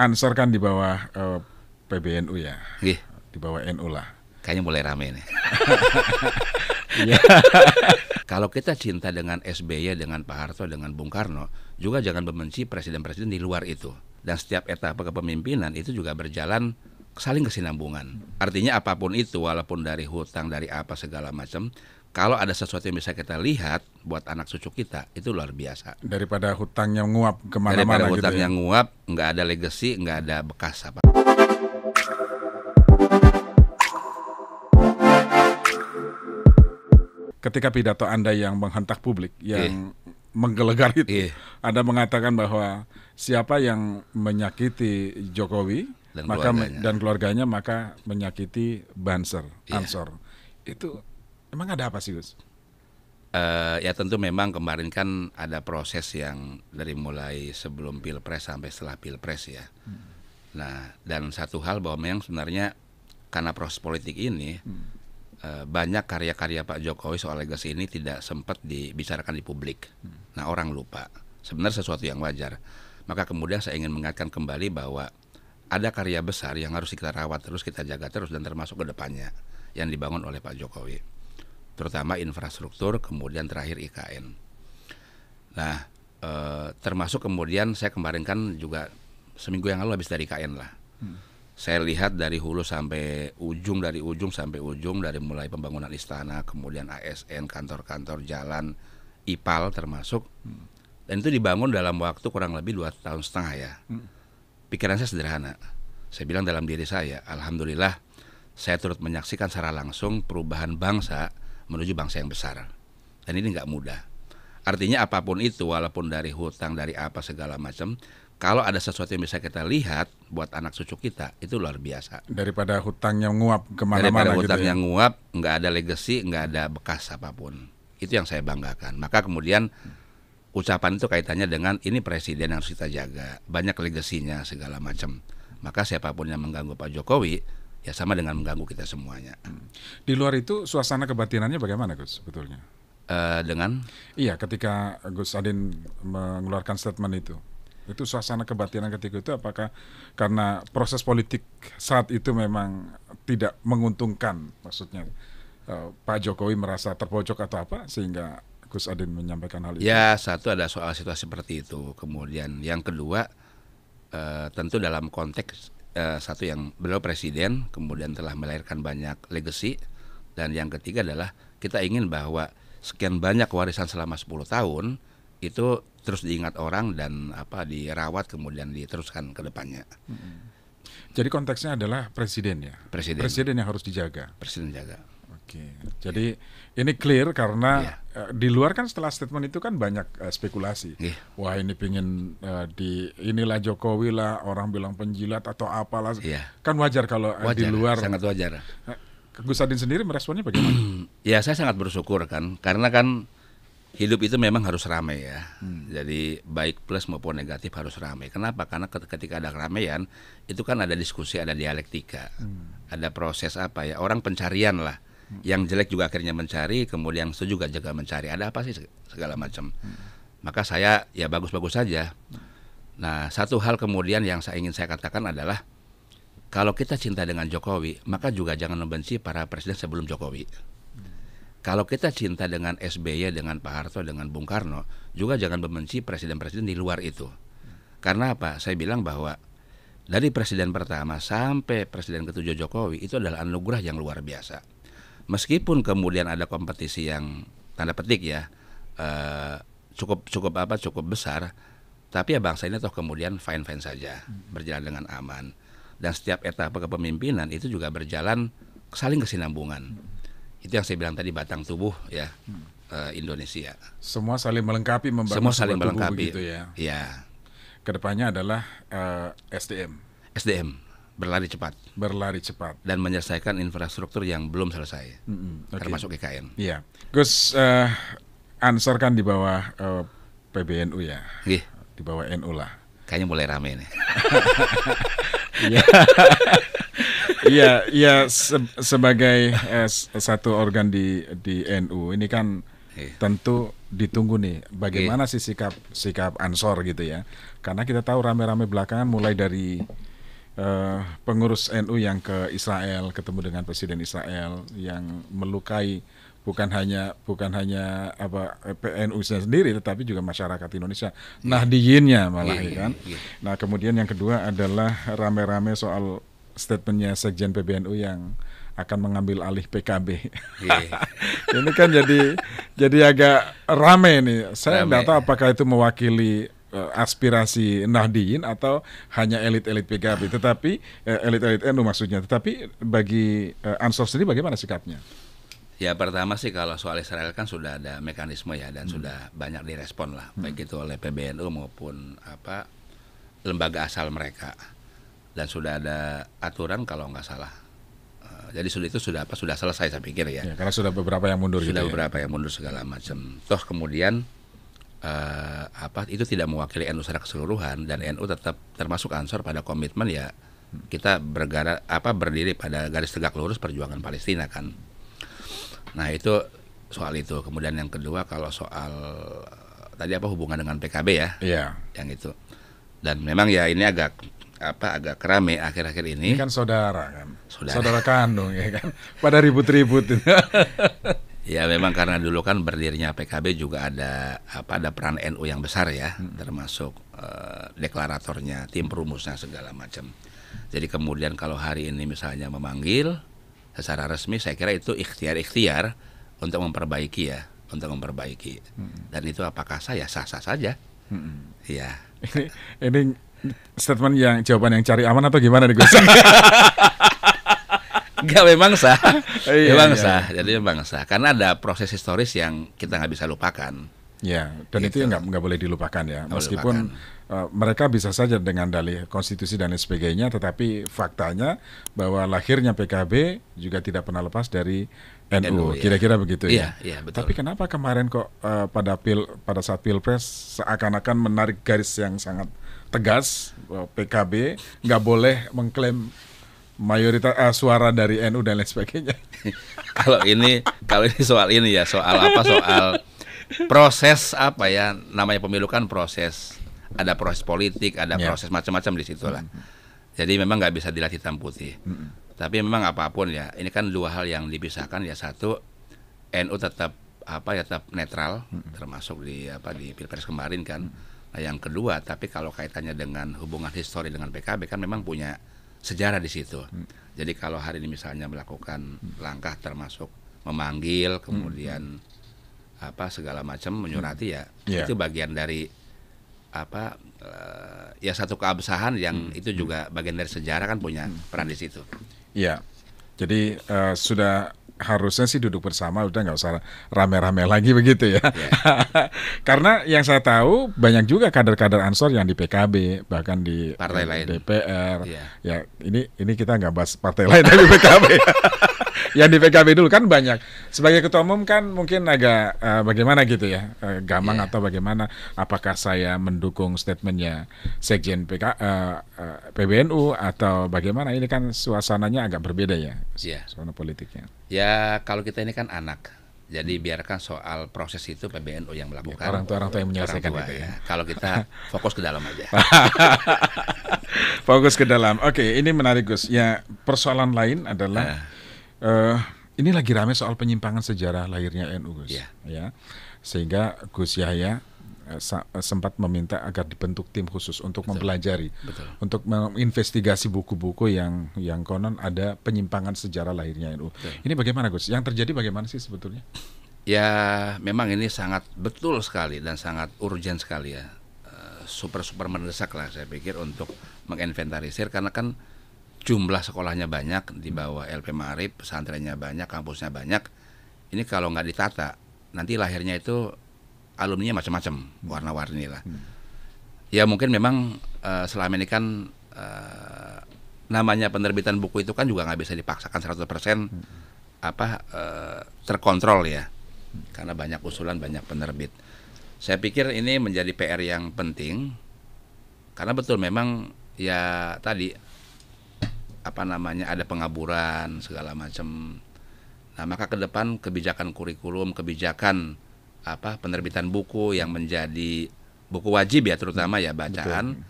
Ansor kan di bawah uh, eh, PBNU ya. Iya. Di bawah NU lah. Kayaknya mulai rame nih. Iya. Kalau kita cinta dengan SBY, dengan Pak Harto, dengan Bung Karno, juga jangan membenci presiden-presiden di luar itu. Dan setiap etapa kepemimpinan itu juga berjalan saling kesinambungan. Artinya apapun itu, walaupun dari hutang, dari apa segala macam, kalau ada sesuatu yang bisa kita lihat buat anak cucu kita itu luar biasa daripada hutang yang nguap kemana-mana daripada gitu hutang ya? yang nguap nggak ada legacy nggak ada bekas apa ketika pidato anda yang menghentak publik iya. yang yeah. menggelegar itu yeah. anda mengatakan bahwa siapa yang menyakiti Jokowi dan maka keluarganya. dan keluarganya maka menyakiti Banser yeah. Ansor itu Emang ada apa sih Gus? Uh, ya tentu memang kemarin kan ada proses yang dari mulai sebelum pilpres sampai setelah pilpres ya. Hmm. Nah dan satu hal bahwa memang sebenarnya karena proses politik ini hmm. uh, banyak karya-karya Pak Jokowi soal legasi ini tidak sempat dibicarakan di publik. Hmm. Nah orang lupa. Sebenarnya sesuatu yang wajar. Maka kemudian saya ingin mengingatkan kembali bahwa ada karya besar yang harus kita rawat terus, kita jaga terus dan termasuk kedepannya yang dibangun oleh Pak Jokowi terutama infrastruktur, kemudian terakhir IKN. Nah, e, termasuk kemudian saya kemarin kan juga seminggu yang lalu habis dari IKN lah. Hmm. Saya lihat dari hulu sampai ujung, dari ujung sampai ujung, dari mulai pembangunan istana, kemudian ASN, kantor-kantor, jalan, IPAL termasuk. Hmm. Dan itu dibangun dalam waktu kurang lebih dua tahun setengah ya. Hmm. Pikiran saya sederhana. Saya bilang dalam diri saya, Alhamdulillah saya turut menyaksikan secara langsung perubahan bangsa menuju bangsa yang besar. Dan ini nggak mudah. Artinya apapun itu, walaupun dari hutang, dari apa segala macam, kalau ada sesuatu yang bisa kita lihat buat anak cucu kita itu luar biasa daripada hutang yang nguap kemana-mana daripada gitu ya? yang nguap nggak ada legacy nggak ada bekas apapun itu yang saya banggakan maka kemudian ucapan itu kaitannya dengan ini presiden yang harus kita jaga banyak legasinya segala macam maka siapapun yang mengganggu Pak Jokowi ya sama dengan mengganggu kita semuanya. Hmm. Di luar itu suasana kebatinannya bagaimana Gus sebetulnya? Uh, dengan? Iya, ketika Gus Adin mengeluarkan statement itu, itu suasana kebatinan ketika itu apakah karena proses politik saat itu memang tidak menguntungkan, maksudnya uh, Pak Jokowi merasa terpojok atau apa sehingga Gus Adin menyampaikan hal itu? Ya satu ada soal situasi seperti itu, kemudian yang kedua uh, tentu dalam konteks eh, satu yang beliau presiden, kemudian telah melahirkan banyak legacy, dan yang ketiga adalah kita ingin bahwa sekian banyak warisan selama 10 tahun itu terus diingat orang dan apa dirawat kemudian diteruskan ke depannya. Jadi konteksnya adalah presiden ya. Presiden. Presiden yang harus dijaga. Presiden jaga. Oke. Jadi ini clear karena yeah. Iya. uh, di luar kan setelah statement itu kan banyak uh, spekulasi. Yeah. Wah ini pingin uh, di inilah Jokowi lah orang bilang penjilat atau apalah. Yeah. Kan wajar kalau eh, wajar, di luar. Sangat wajar. Uh, Gus Adin sendiri meresponnya bagaimana? ya saya sangat bersyukur kan karena kan hidup itu memang harus ramai ya. Hmm. Jadi baik plus maupun negatif harus ramai. Kenapa? Karena ketika ada keramaian itu kan ada diskusi, ada dialektika, hmm. ada proses apa ya orang pencarian lah yang jelek juga akhirnya mencari kemudian yang setuju juga jaga mencari ada apa sih segala macam maka saya ya bagus-bagus saja nah satu hal kemudian yang saya ingin saya katakan adalah kalau kita cinta dengan Jokowi maka juga jangan membenci para presiden sebelum Jokowi kalau kita cinta dengan SBY, dengan Pak Harto, dengan Bung Karno, juga jangan membenci presiden-presiden di luar itu. Karena apa? Saya bilang bahwa dari presiden pertama sampai presiden ketujuh Jokowi itu adalah anugerah yang luar biasa meskipun kemudian ada kompetisi yang tanda petik ya eh, cukup cukup apa cukup besar tapi ya bangsa ini toh kemudian fine fine saja hmm. berjalan dengan aman dan setiap etapa kepemimpinan itu juga berjalan saling kesinambungan hmm. itu yang saya bilang tadi batang tubuh ya hmm. eh, Indonesia semua saling melengkapi membangun semua saling melengkapi gitu ya ya kedepannya adalah eh, SDM SDM berlari cepat, berlari cepat, dan menyelesaikan infrastruktur yang belum selesai, mm-hmm. okay. termasuk IKN. E iya, Gus, uh, answer kan di bawah uh, eh, PBNU ya, yeah. di bawah NU lah. Kayaknya mulai rame nih. Iya, iya, ya, Se- sebagai eh, satu organ di di NU ini kan iya. tentu ditunggu nih bagaimana yeah. sih sikap sikap ansor gitu ya karena kita tahu rame-rame belakangan mulai dari uh, pengurus NU yang ke Israel ketemu dengan presiden Israel yang melukai bukan hanya bukan hanya apa eh, PNU sendiri tetapi juga masyarakat Indonesia iya. Nah diinnya malah yeah, yeah, iya, kan. Yeah, yeah. Nah, kemudian yang kedua adalah rame-rame soal statementnya Sekjen PBNU yang akan mengambil alih PKB. Yeah. ini kan jadi jadi agak rame nih. Saya nggak tahu apakah itu mewakili Eh, aspirasi nahdien atau hanya elit-elit PKB, tetapi eh, elit-elit NU maksudnya. Tetapi bagi eh, Ansor sendiri bagaimana sikapnya? Ya pertama sih kalau soal Israel kan sudah ada mekanisme ya dan hmm. sudah banyak direspon lah hmm. baik itu oleh PBNU maupun apa lembaga asal mereka dan sudah ada aturan kalau nggak salah. jadi sudah itu sudah apa sudah selesai saya pikir ya. ya karena sudah beberapa yang mundur. Sudah gitu ya. beberapa ya? yang mundur segala macam. Toh kemudian uh, apa itu tidak mewakili NU secara keseluruhan dan NU tetap termasuk ansor pada komitmen ya kita bergara apa berdiri pada garis tegak lurus perjuangan Palestina kan. Nah itu soal itu. Kemudian yang kedua kalau soal tadi apa hubungan dengan PKB ya? Iya. Yang itu. Dan memang ya ini agak apa agak kerame akhir-akhir ini. Ini kan saudara kan. Saudara, saudara kandung ya kan. Pada ribut-ribut. Ya memang karena dulu kan berdirinya PKB juga ada apa ada peran NU yang besar ya, hmm. termasuk uh, deklaratornya, tim perumusnya segala macam. Jadi kemudian kalau hari ini misalnya memanggil secara resmi, saya kira itu ikhtiar-ikhtiar untuk memperbaiki ya, untuk memperbaiki. Hmm. Dan itu apakah saya sah-sah saja? Hmm. Ya. Ini, ini statement yang jawaban yang cari aman atau gimana nih Gus? Enggak memang sah. Iya, memang iya. sah. Jadi memang sah karena ada proses historis yang kita nggak bisa lupakan. Ya, dan gitu. itu nggak nggak boleh dilupakan ya. Gak Meskipun lupakan. Eh, mereka bisa saja dengan dalih konstitusi dan sebagainya, tetapi faktanya bahwa lahirnya PKB juga tidak pernah lepas dari NU. Iya. Kira-kira ya. begitu ya. Iya, iya, betul. Tapi kenapa kemarin kok uh, pada pil pada saat pilpres seakan-akan menarik garis yang sangat tegas PKB nggak boleh mengklaim mayoritas uh, suara dari NU dan lain sebagainya. kalau ini kalau ini soal ini ya soal apa soal proses apa ya namanya pemilu kan proses ada proses politik ada yeah. proses macam-macam di situ lah. Mm-hmm. Jadi memang nggak bisa dilihat hitam putih. Mm-hmm. Tapi memang apapun ya ini kan dua hal yang dipisahkan ya satu NU tetap apa ya tetap netral mm-hmm. termasuk di apa di pilpres kemarin kan. Mm-hmm. Nah yang kedua tapi kalau kaitannya dengan hubungan histori dengan PKB kan memang punya sejarah di situ. Hmm. Jadi kalau hari ini misalnya melakukan hmm. langkah termasuk memanggil hmm. kemudian hmm. apa segala macam menyurati hmm. ya yeah. itu bagian dari apa uh, ya satu keabsahan yang hmm. itu juga bagian dari sejarah kan punya hmm. peran di situ. Iya. Jadi uh, sudah harusnya sih duduk bersama udah nggak usah rame-rame lagi begitu ya. Yeah. Karena yang saya tahu banyak juga kader-kader Ansor yang di PKB bahkan di partai eh, lain DPR. Yeah. Ya ini ini kita nggak bahas partai lain dari PKB yang di PKB dulu kan banyak. Sebagai ketua umum kan mungkin agak uh, bagaimana gitu ya, uh, eh, gamang yeah. atau bagaimana? Apakah saya mendukung statementnya Sekjen PK, uh, eh, uh, PBNU atau bagaimana? Ini kan suasananya agak berbeda ya, yeah. suasana politiknya. Ya kalau kita ini kan anak, jadi hmm. biarkan soal proses itu PBNU yang melakukan. Orang tua orang tua yang menyelesaikan tua, itu ya. ya. Kalau kita fokus ke dalam aja. fokus ke dalam. Oke, ini menarik Gus. Ya persoalan lain adalah. Uh uh, ini lagi rame soal penyimpangan sejarah lahirnya NU Gus. Yeah. Ya. Sehingga Gus Yahya eh, eh, sempat meminta agar dibentuk tim khusus untuk Betul. mempelajari, Betul. untuk menginvestigasi buku-buku yang yang konon ada penyimpangan sejarah lahirnya NU. Betul. Ini bagaimana Gus? Yang terjadi bagaimana sih sebetulnya? Ya, memang ini sangat betul sekali dan sangat urgent sekali ya. Super-super mendesak lah saya pikir untuk menginventarisir karena kan jumlah sekolahnya banyak di bawah LP Marip, pesantrennya banyak, kampusnya banyak. Ini kalau nggak ditata, nanti lahirnya itu alumninya macam-macam, warna-warni lah. Hmm. Ya mungkin memang uh, selama ini kan uh, namanya penerbitan buku itu kan juga nggak bisa dipaksakan 100% hmm. apa uh, terkontrol ya. Karena banyak usulan, banyak penerbit. Saya pikir ini menjadi PR yang penting karena betul memang ya tadi apa namanya ada pengaburan segala macam. Nah, maka ke depan kebijakan kurikulum, kebijakan apa penerbitan buku yang menjadi buku wajib ya terutama ya bacaan Betul.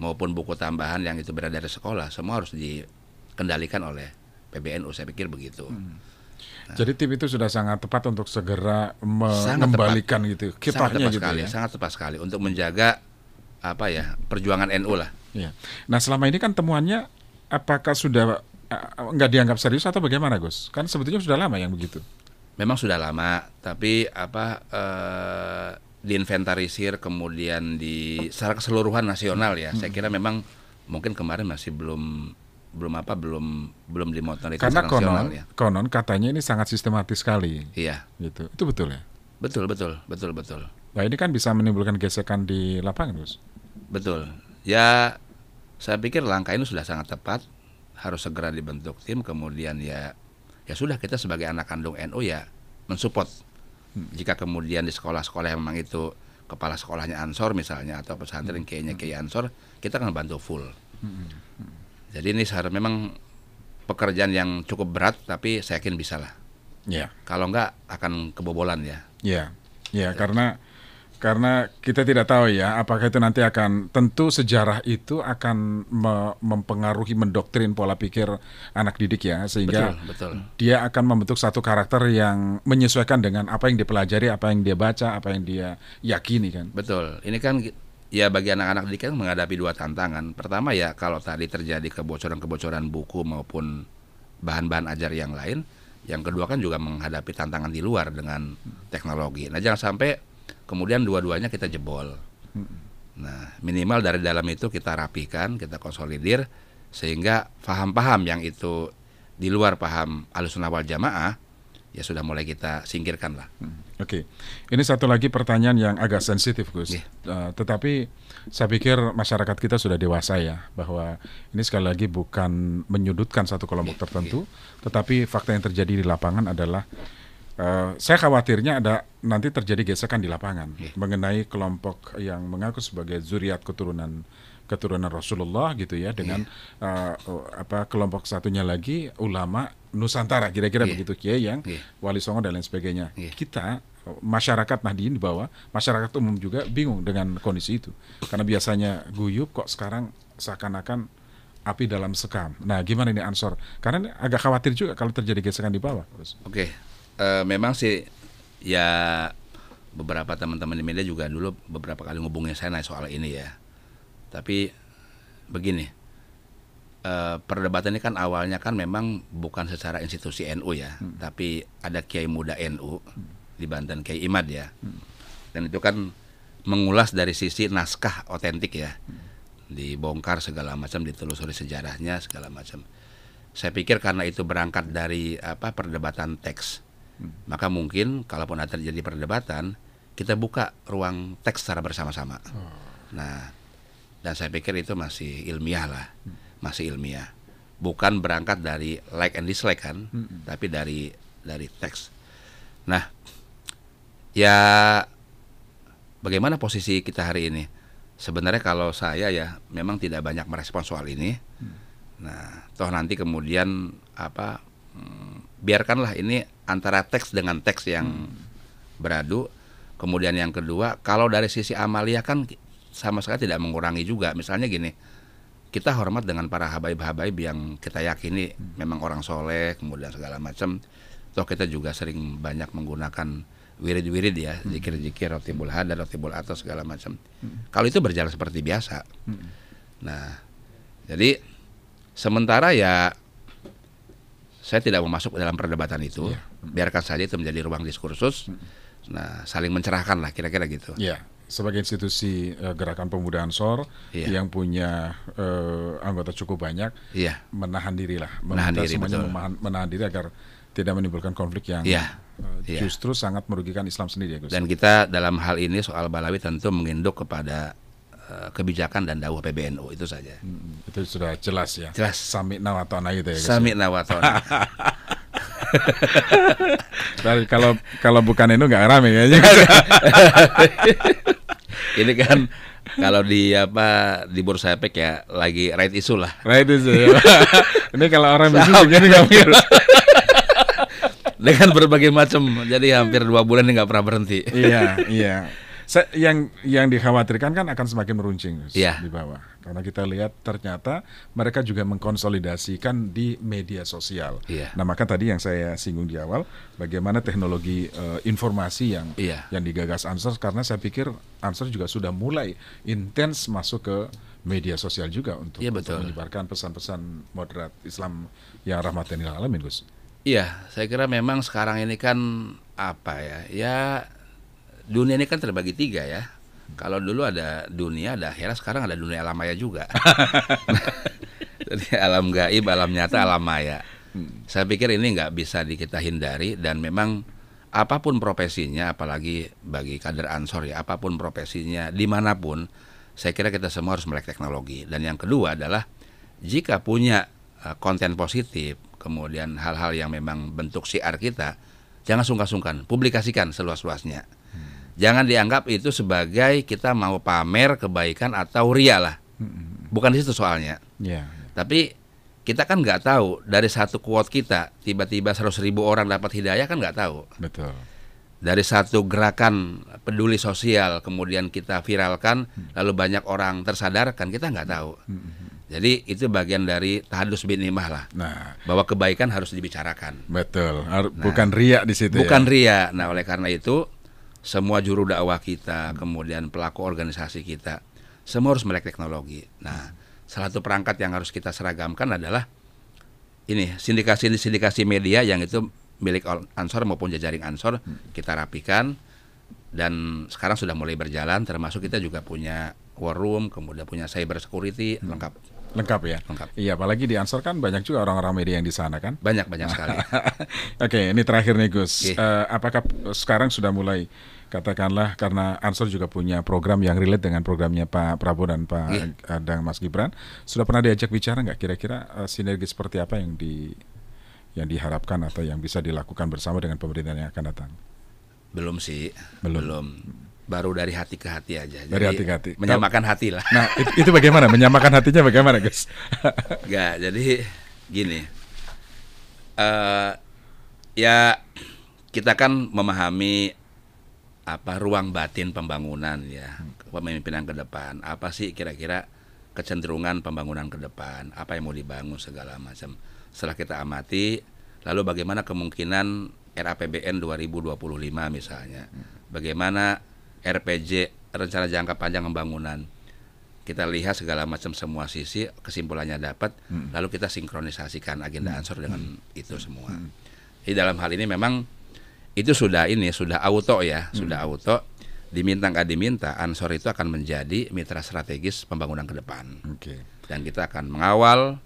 maupun buku tambahan yang itu berada di sekolah semua harus dikendalikan oleh PBNU saya pikir begitu. Hmm. Nah. Jadi tim itu sudah sangat tepat untuk segera mengembalikan gitu. Ya, Kitahnya sangat tepat gitu sekali, ya. sangat tepat sekali untuk menjaga apa ya perjuangan NU lah. Ya. Nah selama ini kan temuannya apakah sudah eh, eh, nggak dianggap serius atau bagaimana Gus? Kan sebetulnya sudah lama yang begitu. Memang sudah lama, tapi apa uh, diinventarisir kemudian di secara keseluruhan nasional ya. Hmm. Saya kira memang mungkin kemarin masih belum belum apa belum belum dimonetisasi Karena konon, ya. konon katanya ini sangat sistematis sekali. Iya. Gitu. Itu betul ya? Betul, betul, betul, betul. Nah, ini kan bisa menimbulkan gesekan di lapangan, Gus. Betul. Ya saya pikir langkah ini sudah sangat tepat, harus segera dibentuk tim, kemudian ya ya sudah kita sebagai anak kandung NU ya mensupport. Jika kemudian di sekolah-sekolah yang memang itu kepala sekolahnya Ansor misalnya atau pesantren hmm. kayaknya kayak Ansor, kita akan bantu full. Hmm, hmm, Jadi ini seharusnya memang pekerjaan yang cukup berat, tapi saya yakin bisa lah. Yeah. Kalau enggak akan kebobolan ya. ya Yeah. Ya, yeah, karena karena kita tidak tahu ya apakah itu nanti akan tentu sejarah itu akan me mempengaruhi mendoktrin pola pikir anak didik ya sehingga betul, betul. dia akan membentuk satu karakter yang menyesuaikan dengan apa yang dipelajari apa yang dia baca apa yang dia yakini kan betul ini kan ya bagi anak-anak didik kan menghadapi dua tantangan pertama ya kalau tadi terjadi kebocoran-kebocoran buku maupun bahan-bahan ajar yang lain yang kedua kan juga menghadapi tantangan di luar dengan teknologi nah jangan sampai kemudian dua-duanya kita jebol. Hmm. Nah, minimal dari dalam itu kita rapikan, kita konsolidir sehingga paham-paham yang itu di luar paham alusunah wal jamaah ya sudah mulai kita singkirkan lah. Hmm. Oke, okay. ini satu lagi pertanyaan yang agak sensitif Gus. Yeah. Iya. Uh, tetapi saya pikir masyarakat kita sudah dewasa ya bahwa ini sekali lagi bukan menyudutkan satu kelompok yeah. tertentu, yeah. tetapi fakta yang terjadi di lapangan adalah Eh, saya khawatirnya ada nanti terjadi gesekan di lapangan yeah. mengenai kelompok yang mengaku sebagai zuriat keturunan keturunan Rasulullah gitu ya dengan yeah. Iya. uh, oh, apa kelompok satunya lagi ulama Nusantara kira-kira yeah. begitu kiai yang yeah. wali songo dan lain sebagainya. Yeah. Kita oh, masyarakat Nahdien di bawah, masyarakat umum juga bingung dengan kondisi itu. Karena biasanya guyup kok sekarang seakan-akan api dalam sekam. Nah, gimana ini Ansor? Karena ini agak khawatir juga kalau terjadi gesekan di bawah. Oke. Okay uh, memang sih ya beberapa teman-teman di media juga dulu beberapa kali ngubungin saya naik soal ini ya. Tapi begini, e, perdebatan ini kan awalnya kan memang bukan secara institusi NU ya, hmm. tapi ada Kiai Muda NU hmm. di Banten Kiai Imad ya. Hmm. Dan itu kan mengulas dari sisi naskah otentik ya. Hmm. Dibongkar segala macam, ditelusuri sejarahnya segala macam. Saya pikir karena itu berangkat dari apa perdebatan teks maka mungkin kalaupun ada terjadi perdebatan, kita buka ruang teks secara bersama-sama. Hmm. Nah, dan saya pikir itu masih ilmiah lah, masih ilmiah. Bukan berangkat dari like and dislike kan, hmm. tapi dari dari teks. Nah, ya bagaimana posisi kita hari ini? Sebenarnya kalau saya ya memang tidak banyak merespon soal ini. Hmm. Nah, toh nanti kemudian apa? Hmm, biarkanlah ini antara teks dengan teks yang hmm. beradu. Kemudian yang kedua, kalau dari sisi amalia kan sama sekali tidak mengurangi juga. Misalnya gini, kita hormat dengan para habaib-habaib yang kita yakini hmm. memang orang soleh kemudian segala macam toh kita juga sering banyak menggunakan wirid-wirid ya hmm. zikir-zikir dan roti rotibul atas segala macam hmm. kalau itu berjalan seperti biasa hmm. nah jadi sementara ya saya tidak mau masuk dalam perdebatan itu iya biarkan saja itu menjadi ruang diskursus nah saling mencerahkan lah kira-kira gitu ya sebagai institusi uh, gerakan pemuda Ansor iya. yang punya uh, anggota cukup banyak ya. menahan diri lah, menahan diri semuanya Memahan, menahan diri agar tidak menimbulkan konflik yang Uh, iya. eh, justru iya. justru sangat merugikan Islam sendiri ya Gus. Dan kita dalam hal ini soal Balawi tentu menginduk kepada kebijakan dan dakwah PBNU itu saja. Hmm, itu sudah jelas ya. Jelas. Samikna watona gitu ya. ya. Samikna watona. kalau kalau bukan itu nggak rame ya. ini kan kalau di apa di bursa efek ya lagi right isu lah. Right isu. ini kalau orang bisnis jadi nggak mikir. Dengan berbagai macam, jadi hampir dua bulan ini nggak pernah berhenti. iya, iya. Se yang yang dikhawatirkan kan akan semakin meruncing yeah. di bawah karena kita lihat ternyata mereka juga mengkonsolidasikan di media sosial. Yeah. Nah, maka tadi yang saya singgung di awal, bagaimana teknologi uh, informasi yang yeah. yang digagas Answer karena saya pikir Answer juga sudah mulai intens masuk ke media sosial juga untuk, ya, untuk menyebarkan pesan-pesan moderat Islam yang rahmatan lil alamin, Gus. Iya, saya kira memang sekarang ini kan apa ya? Ya dunia ini kan terbagi tiga ya kalau dulu ada dunia, ada akhirat, sekarang ada dunia alam maya juga. Jadi alam gaib, alam nyata, alam maya. Saya pikir ini nggak bisa kita hindari dan memang apapun profesinya, apalagi bagi kader ansor ya, apapun profesinya, dimanapun, saya kira kita semua harus melek teknologi. Dan yang kedua adalah jika punya eh, konten positif, kemudian hal-hal yang memang bentuk siar kita, jangan sungkan-sungkan, publikasikan seluas-luasnya. Jangan dianggap itu sebagai kita mau pamer kebaikan atau ria lah. Bukan di situ soalnya. Yeah. Iya. Tapi kita kan nggak tahu dari satu quote kita tiba-tiba seratus ribu orang dapat hidayah kan nggak tahu. Betul. Dari satu gerakan peduli sosial kemudian kita viralkan hmm. lalu banyak orang tersadarkan kita nggak tahu. Hmm. Jadi itu bagian dari tahadus bin imah lah. Nah, bahwa kebaikan harus dibicarakan. Betul. Nah, bukan ria di situ. Bukan ya? ria. Nah, oleh karena itu semua juru dakwah kita, kemudian pelaku organisasi kita, semua harus melek teknologi. Nah, salah satu perangkat yang harus kita seragamkan adalah ini sindikasi-sindikasi media yang itu milik Ansor maupun jejaring Ansor hmm. kita rapikan dan sekarang sudah mulai berjalan termasuk kita juga punya war room kemudian punya cyber security hmm. lengkap Lengkap ya. Lengkap. Iya, apalagi di Ansor kan banyak juga orang-orang media yang di sana kan. Banyak banyak sekali. Oke, ini terakhir nih Gus. Okay. Uh, eh, apakah sekarang sudah mulai katakanlah karena Ansor juga punya program yang relate dengan programnya Pak Prabowo dan Pak yeah. Iya. dan Mas Gibran. Sudah pernah diajak bicara nggak kira-kira uh, sinergi seperti apa yang di yang diharapkan atau yang bisa dilakukan bersama dengan pemerintahan yang akan datang? Belum sih. Belum. Belum baru dari hati ke hati aja. Jadi dari hati ke hati. Menyamakan hati lah. Nah, itu, itu bagaimana? menyamakan hatinya bagaimana, guys? Enggak, jadi gini. Uh, ya kita kan memahami apa ruang batin pembangunan ya, hmm. pemimpinan ke depan. Apa sih kira-kira kecenderungan pembangunan ke depan? Apa yang mau dibangun segala macam. Setelah kita amati, lalu bagaimana kemungkinan RAPBN 2025 misalnya. Hmm. Bagaimana RPJ rencana jangka panjang pembangunan kita lihat segala macam semua sisi kesimpulannya dapat hmm. lalu kita sinkronisasikan agenda hmm. ansor dengan hmm. itu hmm. semua hmm. Di dalam hal ini memang itu sudah ini sudah auto ya hmm. sudah auto diminta nggak diminta ansor itu akan menjadi mitra strategis pembangunan ke depan okay. dan kita akan mengawal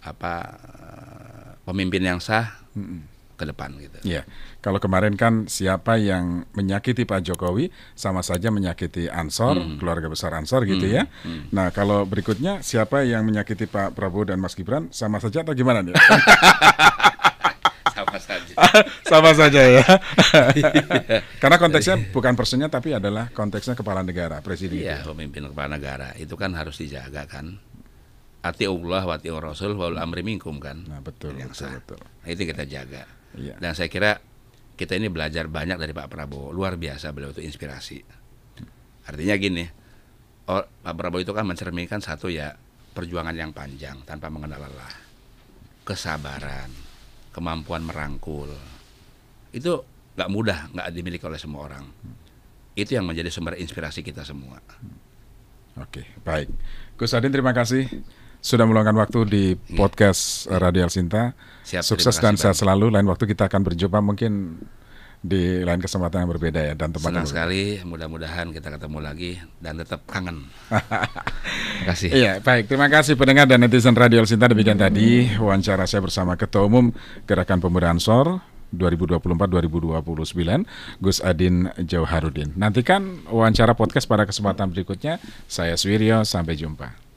apa eh, pemimpin yang sah hmm ke depan gitu. ya Kalau kemarin kan siapa yang menyakiti Pak Jokowi sama saja menyakiti Ansor, hmm. keluarga besar Ansor gitu hmm. ya. Hmm. Nah, kalau berikutnya siapa yang menyakiti Pak Prabowo dan Mas Gibran sama saja atau gimana nih? sama saja. sama saja ya. Iya. Karena konteksnya bukan personnya tapi adalah konteksnya kepala negara, presiden. Iya, pemimpin kepala negara itu kan harus dijaga kan. Ati Allah, wati Rasul, waul amri minkum kan. Nah, betul, yang betul, betul. Nah, itu kita jaga. Ya. Dan saya kira kita ini belajar banyak dari Pak Prabowo. Luar biasa beliau itu inspirasi. Artinya gini, oh, Pak Prabowo itu kan mencerminkan satu ya perjuangan yang panjang tanpa mengenal lelah, kesabaran, kemampuan merangkul. Itu nggak mudah, nggak dimiliki oleh semua orang. Itu yang menjadi sumber inspirasi kita semua. Oke, baik. Gus Adin terima kasih sudah meluangkan waktu di iya. podcast Radio Radial Sinta. Siap, Sukses dan sehat selalu. Lain waktu kita akan berjumpa mungkin di lain kesempatan yang berbeda ya dan tempat Senang yang sekali, mudah-mudahan kita ketemu lagi dan tetap kangen. terima kasih. Iya, baik. Terima kasih pendengar dan netizen Radio Sinta demikian tadi wawancara saya bersama Ketua Umum Gerakan Pemuda Ansor 2024-2029 Gus Adin Jauharudin. Nantikan wawancara podcast pada kesempatan berikutnya. Saya Swirio, sampai jumpa.